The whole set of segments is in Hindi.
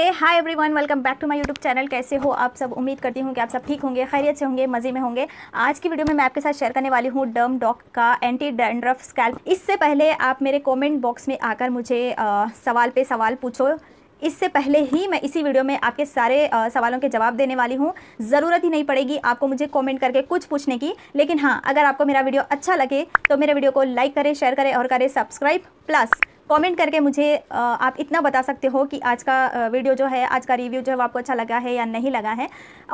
नमस्ते hi everyone welcome back to my YouTube channel कैसे हो आप सब उम्मीद करती हूँ कि आप सब ठीक होंगे खैरियत से होंगे मज़े में होंगे आज की वीडियो में मैं आपके साथ शेयर करने वाली हूँ डर्म डॉक का एंटी डैंड्रफ स्कैल्प इससे पहले आप मेरे कमेंट बॉक्स में आकर मुझे आ, सवाल पे सवाल पूछो इससे पहले ही मैं इसी वीडियो में आपके सारे आ, सवालों के जवाब देने वाली हूँ ज़रूरत ही नहीं पड़ेगी आपको मुझे कमेंट करके कुछ पूछने की लेकिन हाँ अगर आपको मेरा वीडियो अच्छा लगे तो मेरे वीडियो को लाइक करें शेयर करें और करें सब्सक्राइब प्लस कमेंट करके मुझे आप इतना बता सकते हो कि आज का वीडियो जो है आज का रिव्यू जो है आपको अच्छा लगा है या नहीं लगा है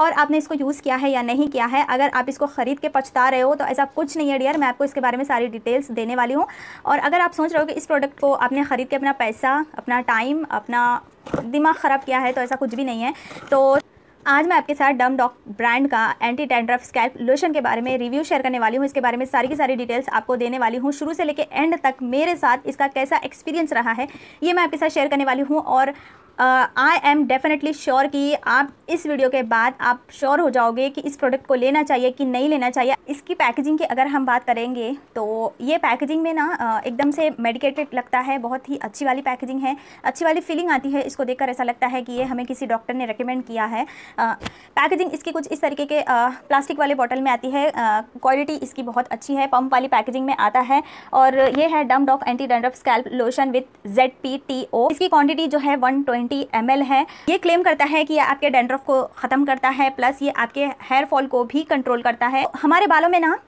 और आपने इसको यूज़ किया है या नहीं किया है अगर आप इसको ख़रीद के पछता रहे हो तो ऐसा कुछ नहीं है डियर मैं आपको इसके बारे में सारी डिटेल्स देने वाली हूँ और अगर आप सोच रहे हो कि इस प्रोडक्ट को आपने ख़रीद के अपना पैसा अपना टाइम अपना दिमाग ख़राब किया है तो ऐसा कुछ भी नहीं है तो आज मैं आपके साथ डम डॉक ब्रांड का एंटी डेंड्रफ स्कैल्प लोशन के बारे में रिव्यू शेयर करने वाली हूँ इसके बारे में सारी की सारी डिटेल्स आपको देने वाली हूँ शुरू से लेकर एंड तक मेरे साथ इसका कैसा एक्सपीरियंस रहा है ये मैं आपके साथ शेयर करने वाली हूँ और आई एम डेफिनेटली श्योर कि आप इस वीडियो के बाद आप श्योर हो जाओगे कि इस प्रोडक्ट को लेना चाहिए कि नहीं लेना चाहिए इसकी पैकेजिंग की अगर हम बात करेंगे तो ये पैकेजिंग में ना एकदम से मेडिकेटेड लगता है बहुत ही अच्छी वाली पैकेजिंग है अच्छी वाली फीलिंग आती है इसको देखकर ऐसा लगता है कि ये हमें किसी डॉक्टर ने रिकमेंड किया है पैकेजिंग इसकी कुछ इस तरीके के प्लास्टिक वाले बॉटल में आती है क्वालिटी इसकी बहुत अच्छी है पम्प वाली पैकेजिंग में आता है और ये है Derm Doc anti dandruff scalp lotion with Z P T O इसकी क्वान्टिटी जो है वन ट्वेंटी एम है ये क्लेम करता है कि आपके डेंड्रफ को ख़त्म करता है प्लस ये आपके हेयर फॉल को भी कंट्रोल करता है हमारे बालों में ना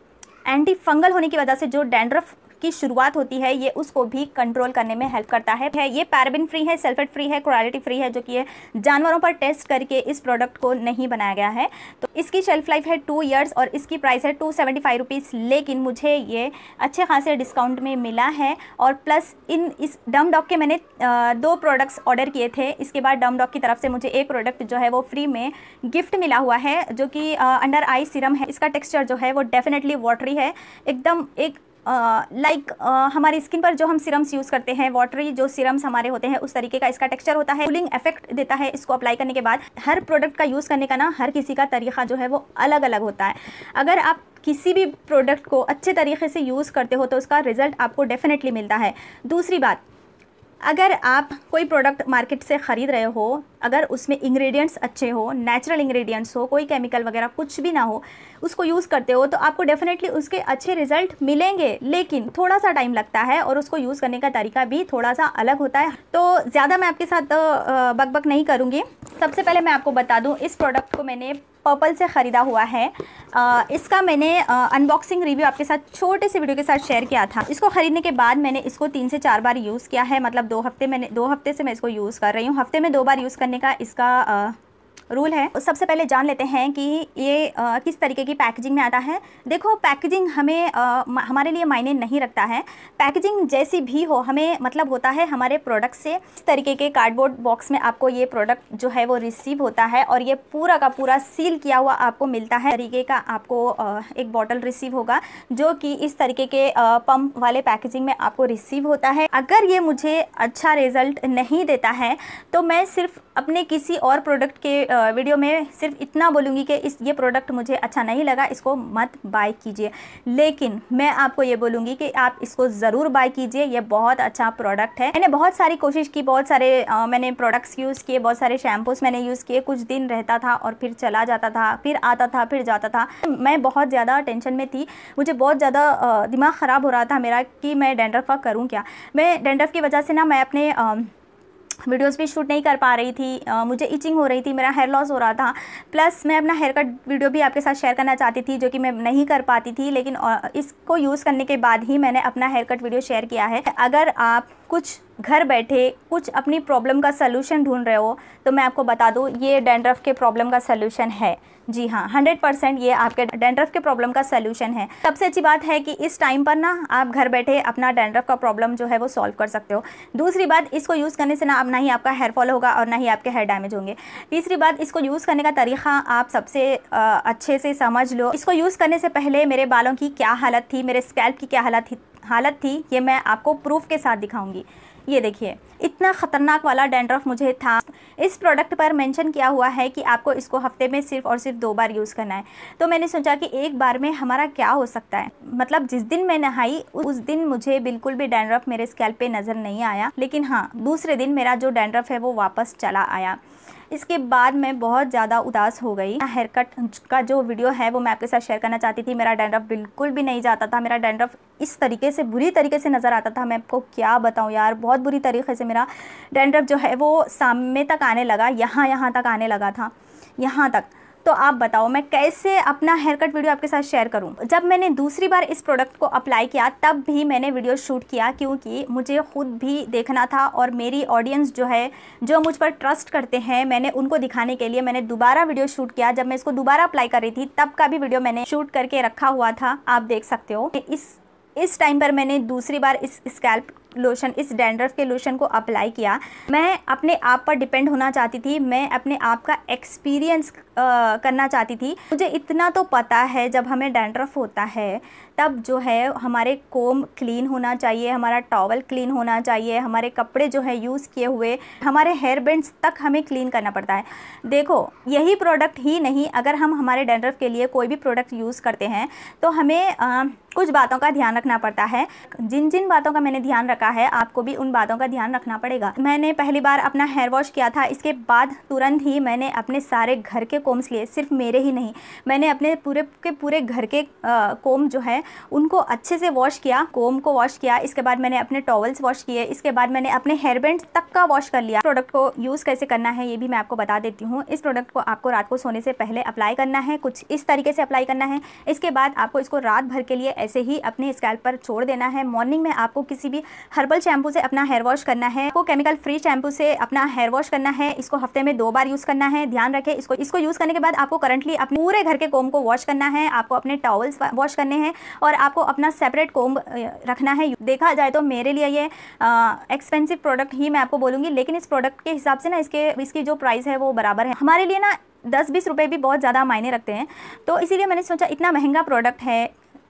एंटी फंगल होने की वजह से जो डेंड्रफ की शुरुआत होती है ये उसको भी कंट्रोल करने में हेल्प करता है ये पैराबिन फ्री है सल्फेट फ्री है क्वालिटी फ्री है जो कि जानवरों पर टेस्ट करके इस प्रोडक्ट को नहीं बनाया गया है तो इसकी शेल्फ लाइफ है टू ईयर्स और इसकी प्राइस है टू सेवेंटी फाइव रुपीज़ लेकिन मुझे ये अच्छे खासे डिस्काउंट में मिला है और प्लस इन इस डम डॉक के मैंने दो प्रोडक्ट्स ऑर्डर किए थे इसके बाद डम डॉक की तरफ से मुझे एक प्रोडक्ट जो है वो फ्री में गिफ्ट मिला हुआ है जो कि अंडर आई सीरम है इसका टेक्स्चर जो है वो डेफिनेटली वाटरी है एकदम एक लाइक हमारी स्किन पर जो हम सिरम्स यूज़ करते हैं वाटरी जो सिरम्स हमारे होते हैं उस तरीके का इसका टेक्सचर होता है कूलिंग इफेक्ट देता है इसको अप्लाई करने के बाद हर प्रोडक्ट का यूज़ करने का ना हर किसी का तरीका जो है वो अलग अलग होता है अगर आप किसी भी प्रोडक्ट को अच्छे तरीके से यूज़ करते हो तो उसका रिज़ल्ट आपको डेफिनेटली मिलता है दूसरी बात अगर आप कोई प्रोडक्ट मार्केट से ख़रीद रहे हो अगर उसमें इंग्रेडिएंट्स अच्छे हो नेचुरल इंग्रेडिएंट्स हो कोई केमिकल वगैरह कुछ भी ना हो उसको यूज़ करते हो तो आपको डेफिनेटली उसके अच्छे रिजल्ट मिलेंगे लेकिन थोड़ा सा टाइम लगता है और उसको यूज़ करने का तरीका भी थोड़ा सा अलग होता है तो ज़्यादा मैं आपके साथ बकबक नहीं करूँगी सबसे पहले मैं आपको बता दूँ इस प्रोडक्ट को मैंने पर्पल से ख़रीदा हुआ है आ, इसका मैंने अनबॉक्सिंग रिव्यू आपके साथ छोटे से वीडियो के साथ शेयर किया था इसको ख़रीदने के बाद मैंने इसको तीन से चार बार यूज़ किया है मतलब दो हफ्ते मैंने दो हफ्ते से मैं इसको यूज़ कर रही हूँ हफ्ते में दो बार यूज़ करने का इसका रूल है सबसे पहले जान लेते हैं कि ये आ, किस तरीके की पैकेजिंग में आता है देखो पैकेजिंग हमें आ, हमारे लिए मायने नहीं रखता है पैकेजिंग जैसी भी हो हमें मतलब होता है हमारे प्रोडक्ट से इस तरीके के कार्डबोर्ड बॉक्स में आपको ये प्रोडक्ट जो है वो रिसीव होता है और ये पूरा का पूरा सील किया हुआ आपको मिलता है तरीके का आपको आ, एक बॉटल रिसीव होगा जो कि इस तरीके के पंप वाले पैकेजिंग में आपको रिसीव होता है अगर ये मुझे अच्छा रिजल्ट नहीं देता है तो मैं सिर्फ अपने किसी और प्रोडक्ट के वीडियो में सिर्फ इतना बोलूँगी कि इस ये प्रोडक्ट मुझे अच्छा नहीं लगा इसको मत बाय कीजिए लेकिन मैं आपको ये बोलूँगी कि आप इसको ज़रूर बाय कीजिए ये बहुत अच्छा प्रोडक्ट है मैंने बहुत सारी कोशिश की बहुत सारे आ, मैंने प्रोडक्ट्स यूज़ किए बहुत सारे शैम्पूस मैंने यूज़ किए कुछ दिन रहता था और फिर चला जाता था फिर आता था फिर जाता था मैं बहुत ज़्यादा टेंशन में थी मुझे बहुत ज़्यादा दिमाग ख़राब हो रहा था मेरा कि मैं डेंड्रफ का करूँ क्या मैं डेंड्रफ की वजह से ना मैं अपने वीडियोस भी शूट नहीं कर पा रही थी आ, मुझे इचिंग हो रही थी मेरा हेयर लॉस हो रहा था प्लस मैं अपना हेयर कट वीडियो भी आपके साथ शेयर करना चाहती थी जो कि मैं नहीं कर पाती थी लेकिन इसको यूज़ करने के बाद ही मैंने अपना हेयर कट वीडियो शेयर किया है अगर आप कुछ घर बैठे कुछ अपनी प्रॉब्लम का सलूशन ढूंढ रहे हो तो मैं आपको बता दूँ ये डेंड्रफ के प्रॉब्लम का सलूशन है जी हाँ हंड्रेड परसेंट ये आपके डेंड्रफ के प्रॉब्लम का सलूशन है सबसे अच्छी बात है कि इस टाइम पर ना आप घर बैठे अपना डेंड्रफ का प्रॉब्लम जो है वो सॉल्व कर सकते हो दूसरी बात इसको यूज़ करने से ना आप ना ही आपका हेयर फॉल होगा और ना ही आपके हेयर डैमेज होंगे तीसरी बात इसको यूज़ करने का तरीका आप सबसे अच्छे से समझ लो इसको यूज़ करने से पहले मेरे बालों की क्या हालत थी मेरे स्कैल्प की क्या हालत थी हालत थी ये मैं आपको प्रूफ के साथ दिखाऊंगी ये देखिए इतना ख़तरनाक वाला डेंड्रफ मुझे था इस प्रोडक्ट पर मेंशन किया हुआ है कि आपको इसको हफ्ते में सिर्फ और सिर्फ दो बार यूज़ करना है तो मैंने सोचा कि एक बार में हमारा क्या हो सकता है मतलब जिस दिन मैं नहाई उस दिन मुझे बिल्कुल भी डैंड्रफ मेरे स्कैल्प पे नज़र नहीं आया लेकिन हाँ दूसरे दिन मेरा जो डैंड्रफ है वो वापस चला आया इसके बाद मैं बहुत ज़्यादा उदास हो गई हेयर कट का जो वीडियो है वो मैं आपके साथ शेयर करना चाहती थी मेरा डैंड्रफ बिल्कुल भी नहीं जाता था मेरा डैंड्रफ इस तरीके से बुरी तरीके से नज़र आता था मैं आपको क्या बताऊँ यार बहुत बुरी तरीके से मेरा डैंड्रफ जो है वो सामने तक आने लगा यहाँ यहाँ तक आने लगा था यहाँ तक तो आप बताओ मैं कैसे अपना हेयर कट वीडियो आपके साथ शेयर करूं जब मैंने दूसरी बार इस प्रोडक्ट को अप्लाई किया तब भी मैंने वीडियो शूट किया क्योंकि मुझे खुद भी देखना था और मेरी ऑडियंस जो है जो मुझ पर ट्रस्ट करते हैं मैंने उनको दिखाने के लिए मैंने दोबारा वीडियो शूट किया जब मैं इसको दोबारा अप्लाई कर रही थी तब का भी वीडियो मैंने शूट करके रखा हुआ था आप देख सकते हो इस इस टाइम पर मैंने दूसरी बार इस स्कैल्प लोशन इस डेंड्रफ के लोशन को अप्लाई किया मैं अपने आप पर डिपेंड होना चाहती थी मैं अपने आप का एक्सपीरियंस करना चाहती थी मुझे इतना तो पता है जब हमें डेंड्रफ होता है तब जो है हमारे कोम क्लीन होना चाहिए हमारा टॉवल क्लीन होना चाहिए हमारे कपड़े जो है यूज़ किए हुए हमारे हेयर बैंड्स तक हमें क्लीन करना पड़ता है देखो यही प्रोडक्ट ही नहीं अगर हम हमारे डेंड्रफ के लिए कोई भी प्रोडक्ट यूज़ करते हैं तो हमें आ, कुछ बातों का ध्यान रखना पड़ता है जिन जिन बातों का मैंने ध्यान रखा सकता है आपको भी उन बातों का ध्यान रखना पड़ेगा मैंने पहली बार अपना हेयर वॉश किया था इसके बाद तुरंत ही मैंने अपने सारे घर के कोम्स लिए सिर्फ मेरे ही नहीं मैंने अपने पूरे के पूरे घर के कोम जो है उनको अच्छे से वॉश किया कोम को वॉश किया इसके बाद मैंने अपने टॉवल्स वॉश किए इसके बाद मैंने अपने हेयरबैंड तक का वॉश कर लिया प्रोडक्ट को यूज़ कैसे करना है ये भी मैं आपको बता देती हूँ इस प्रोडक्ट को आपको रात को सोने से पहले अप्लाई करना है कुछ इस तरीके से अप्लाई करना है इसके बाद आपको इसको रात भर के लिए ऐसे ही अपने स्कैल्प पर छोड़ देना है मॉर्निंग में आपको किसी भी हर्बल शैम्पू से अपना हेयर वॉश करना है आपको केमिकल फ्री शैम्पू से अपना हेयर वॉश करना है इसको हफ्ते में दो बार यूज करना है ध्यान रखें इसको इसको यूज करने के बाद आपको करंटली अपने पूरे घर के कोम को वॉश करना है आपको अपने टॉवल्स वॉश करने हैं और आपको अपना सेपरेट कोम रखना है देखा जाए तो मेरे लिए ये एक्सपेंसिव प्रोडक्ट ही मैं आपको बोलूँगी लेकिन इस प्रोडक्ट के हिसाब से ना इसके इसकी जो प्राइस है वो बराबर है हमारे लिए ना दस बीस रुपये भी बहुत ज़्यादा मायने रखते हैं तो इसीलिए मैंने सोचा इतना महंगा प्रोडक्ट है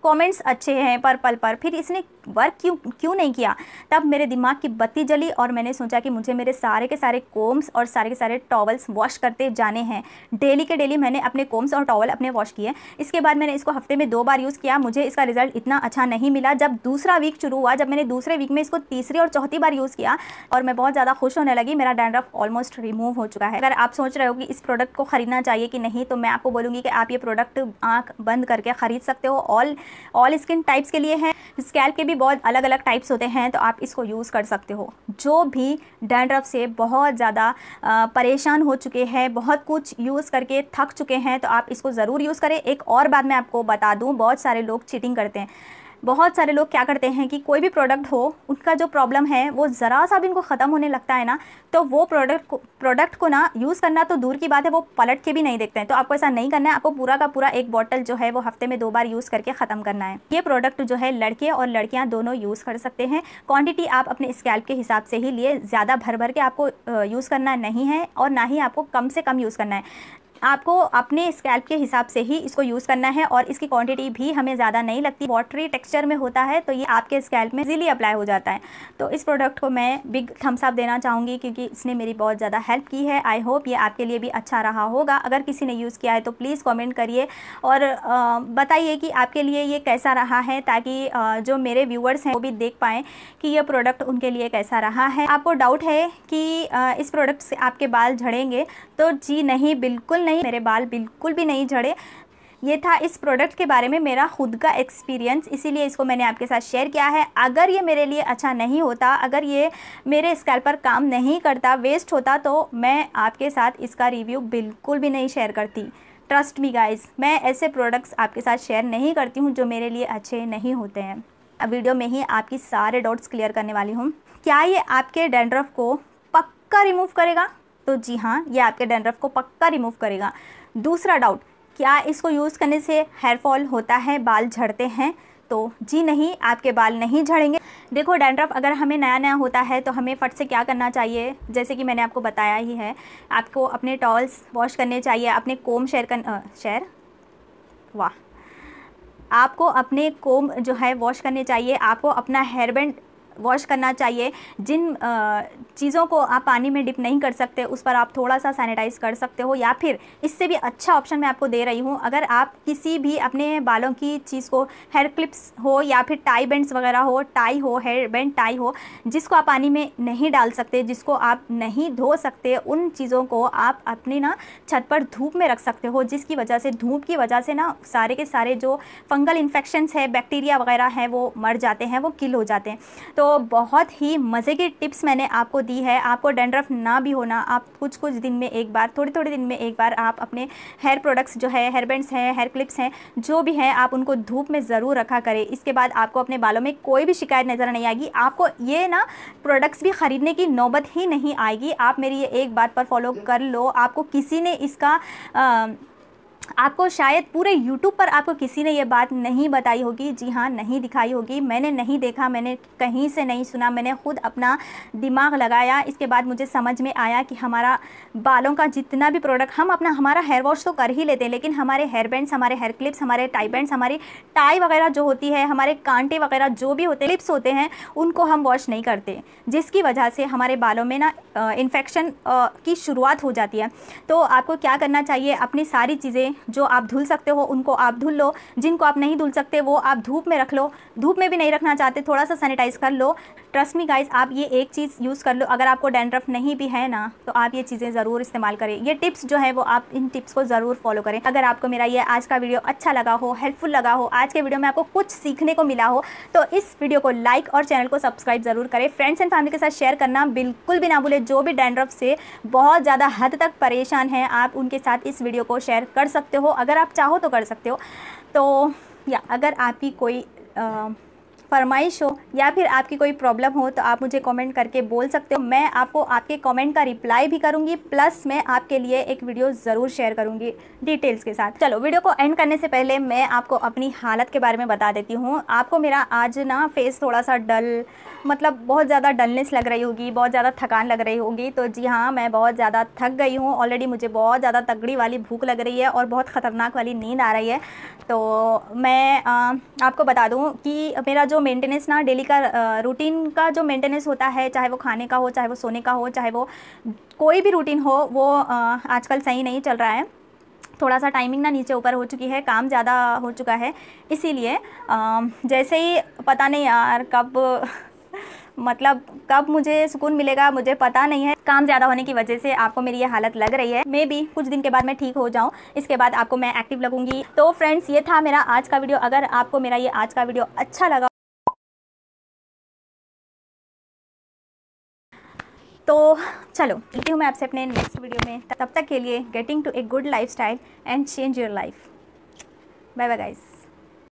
कमेंट्स अच्छे हैं पर पल पर फिर इसने वर्क क्यों क्यों नहीं किया तब मेरे दिमाग की बत्ती जली और मैंने सोचा कि मुझे मेरे सारे के सारे कोम्स और सारे के सारे टॉवल्स वॉश करते जाने हैं डेली के डेली मैंने अपने कोम्स और टॉवल अपने वॉश किए इसके बाद मैंने इसको हफ्ते में दो बार यूज़ किया मुझे इसका रिजल्ट इतना अच्छा नहीं मिला जब दूसरा वीक शुरू हुआ जब मैंने दूसरे वीक में इसको तीसरी और चौथी बार यूज़ किया और मैं बहुत ज़्यादा खुश होने लगी मेरा डैंड्रफ ऑलमोस्ट रिमूव हो चुका है अगर आप सोच रहे हो कि इस प्रोडक्ट को ख़रीदना चाहिए कि नहीं तो मैं आपको बोलूँगी कि आप ये प्रोडक्ट आँख बंद करके ख़रीद सकते हो ऑल ऑल स्किन टाइप्स के लिए है स्कैल्प के भी बहुत अलग अलग टाइप्स होते हैं तो आप इसको यूज़ कर सकते हो जो भी डैंड्रफ से बहुत ज़्यादा परेशान हो चुके हैं बहुत कुछ यूज़ करके थक चुके हैं तो आप इसको ज़रूर यूज़ करें एक और बात मैं आपको बता दूँ बहुत सारे लोग चीटिंग करते हैं बहुत सारे लोग क्या करते हैं कि कोई भी प्रोडक्ट हो उनका जो प्रॉब्लम है वो ज़रा सा भी इनको ख़त्म होने लगता है ना तो वो प्रोडक्ट को प्रोडक्ट को ना यूज़ करना तो दूर की बात है वो पलट के भी नहीं देखते हैं तो आपको ऐसा नहीं करना है आपको पूरा का पूरा एक बॉटल जो है वो हफ्ते में दो बार यूज़ करके ख़त्म करना है ये प्रोडक्ट जो है लड़के और लड़कियाँ दोनों यूज़ कर सकते हैं क्वान्टिटी आप अपने स्कैल्प के हिसाब से ही लिए ज़्यादा भर भर के आपको यूज़ करना नहीं है और ना ही आपको कम से कम यूज़ करना है आपको अपने स्कैल्प के हिसाब से ही इसको यूज़ करना है और इसकी क्वांटिटी भी हमें ज़्यादा नहीं लगती वाटरी टेक्सचर में होता है तो ये आपके स्कैल्प में इजीली अप्लाई हो जाता है तो इस प्रोडक्ट को मैं बिग थम्स अप देना चाहूँगी क्योंकि इसने मेरी बहुत ज़्यादा हेल्प की है आई होप ये आपके लिए भी अच्छा रहा होगा अगर किसी ने यूज़ किया है तो प्लीज़ कॉमेंट करिए और बताइए कि आपके लिए ये कैसा रहा है ताकि जो मेरे व्यूअर्स हैं वो भी देख पाएँ कि यह प्रोडक्ट उनके लिए कैसा रहा है आपको डाउट है कि इस प्रोडक्ट से आपके बाल झड़ेंगे तो जी नहीं बिल्कुल नहीं मेरे बाल बिल्कुल भी नहीं झड़े ये था इस प्रोडक्ट के बारे में मेरा खुद का एक्सपीरियंस इसीलिए इसको मैंने आपके साथ शेयर किया है अगर ये मेरे लिए अच्छा नहीं होता अगर ये मेरे स्कैल पर काम नहीं करता वेस्ट होता तो मैं आपके साथ इसका रिव्यू बिल्कुल भी नहीं शेयर करती ट्रस्ट मी गाइज मैं ऐसे प्रोडक्ट्स आपके साथ शेयर नहीं करती हूँ जो मेरे लिए अच्छे नहीं होते हैं वीडियो में ही आपकी सारे डाउट्स क्लियर करने वाली हूँ क्या ये आपके डेंड्रफ को पक्का रिमूव करेगा तो जी हाँ ये आपके डेंड्रफ को पक्का रिमूव करेगा दूसरा डाउट क्या इसको यूज़ करने से हेयर फॉल होता है बाल झड़ते हैं तो जी नहीं आपके बाल नहीं झड़ेंगे देखो डेंड्रफ अगर हमें नया नया होता है तो हमें फट से क्या करना चाहिए जैसे कि मैंने आपको बताया ही है आपको अपने टॉल्स वॉश करने चाहिए अपने कोम शेयर कर शेयर वाह आपको अपने कोम जो है वॉश करने चाहिए आपको अपना हेयर बैंड वॉश करना चाहिए जिन चीज़ों को आप पानी में डिप नहीं कर सकते उस पर आप थोड़ा सा सैनिटाइज़ कर सकते हो या फिर इससे भी अच्छा ऑप्शन मैं आपको दे रही हूँ अगर आप किसी भी अपने बालों की चीज़ को हेयर क्लिप्स हो या फिर टाई बैंड्स वगैरह हो टाई हो हेयर बैंड टाई हो जिसको आप पानी में नहीं डाल सकते जिसको आप नहीं धो सकते उन चीज़ों को आप अपने ना छत पर धूप में रख सकते हो जिसकी वजह से धूप की वजह से ना सारे के सारे जो फंगल इन्फेक्शन्स है बैक्टीरिया वगैरह है वो मर जाते हैं वो किल हो जाते हैं तो तो बहुत ही मज़े की टिप्स मैंने आपको दी है आपको डेंड्रफ ना भी होना आप कुछ कुछ दिन में एक बार थोड़े थोड़े दिन में एक बार आप अपने हेयर प्रोडक्ट्स जो है हेयर बैंड्स हैं हेयर क्लिप्स हैं जो भी हैं आप उनको धूप में ज़रूर रखा करें इसके बाद आपको अपने बालों में कोई भी शिकायत नज़र नहीं आएगी आपको ये ना प्रोडक्ट्स भी ख़रीदने की नौबत ही नहीं आएगी आप मेरी ये एक बात पर फॉलो कर लो आपको किसी ने इसका आ, आपको शायद पूरे YouTube पर आपको किसी ने ये बात नहीं बताई होगी जी हाँ नहीं दिखाई होगी मैंने नहीं देखा मैंने कहीं से नहीं सुना मैंने खुद अपना दिमाग लगाया इसके बाद मुझे समझ में आया कि हमारा बालों का जितना भी प्रोडक्ट हम अपना हमारा हेयर वॉश तो कर ही लेते हैं लेकिन हमारे हेयर बैंड्स हमारे हेयर क्लिप्स हमारे टाई बैंड्स हमारी टाई वगैरह जो होती है हमारे कांटे वगैरह जो भी होते क्लिप्स होते हैं उनको हम वॉश नहीं करते जिसकी वजह से हमारे बालों में ना इन्फेक्शन की शुरुआत हो जाती है तो आपको क्या करना चाहिए अपनी सारी चीज़ें जो आप धुल सकते हो उनको आप धुल लो जिनको आप नहीं धुल सकते वो आप धूप में रख लो धूप में भी नहीं रखना चाहते थोड़ा सा सैनिटाइज़ कर लो ट्रस्ट मी गाइज आप ये एक चीज़ यूज़ कर लो अगर आपको डेंड्रफ नहीं भी है ना तो आप ये चीज़ें ज़रूर इस्तेमाल करें ये टिप्स जो है वो आप इन टिप्स को ज़रूर फॉलो करें अगर आपको मेरा ये आज का वीडियो अच्छा लगा हो हेल्पफुल लगा हो आज के वीडियो में आपको कुछ सीखने को मिला हो तो इस वीडियो को लाइक और चैनल को सब्सक्राइब ज़रूर करें फ्रेंड्स एंड फैमिली के साथ शेयर करना बिल्कुल भी ना भूलें जो भी डेंड्रफ से बहुत ज़्यादा हद तक परेशान हैं आप उनके साथ इस वीडियो को शेयर कर सकते सकते हो अगर आप चाहो तो कर सकते हो तो या अगर आपकी कोई आ, फरमाइश हो या फिर आपकी कोई प्रॉब्लम हो तो आप मुझे कमेंट करके बोल सकते हो मैं आपको आपके कमेंट का रिप्लाई भी करूँगी प्लस मैं आपके लिए एक वीडियो ज़रूर शेयर करूँगी डिटेल्स के साथ चलो वीडियो को एंड करने से पहले मैं आपको अपनी हालत के बारे में बता देती हूँ आपको मेरा आज ना फेस थोड़ा सा डल मतलब बहुत ज़्यादा डलनेस लग रही होगी बहुत ज़्यादा थकान लग रही होगी तो जी हाँ मैं बहुत ज़्यादा थक गई हूँ ऑलरेडी मुझे बहुत ज़्यादा तगड़ी वाली भूख लग रही है और बहुत ख़तरनाक वाली नींद आ रही है तो मैं आपको बता दूँ कि मेरा जो मेंटेनेंस ना डेली का रूटीन का जो मेंटेनेंस होता है चाहे वो खाने का हो चाहे वो सोने का हो चाहे वो कोई भी रूटीन हो वो आजकल सही नहीं चल रहा है थोड़ा सा टाइमिंग ना नीचे ऊपर हो चुकी है काम ज़्यादा हो चुका है इसीलिए जैसे ही पता नहीं यार कब मतलब कब मुझे सुकून मिलेगा मुझे पता नहीं है काम ज़्यादा होने की वजह से आपको मेरी ये हालत लग रही है मे भी कुछ दिन के बाद मैं ठीक हो जाऊँ इसके बाद आपको मैं एक्टिव लगूंगी तो फ्रेंड्स ये था मेरा आज का वीडियो अगर आपको मेरा ये आज का वीडियो अच्छा लगा तो चलो मिलती हूँ मैं आपसे अपने नेक्स्ट वीडियो में तब तक के लिए getting to a good lifestyle and change your life bye bye guys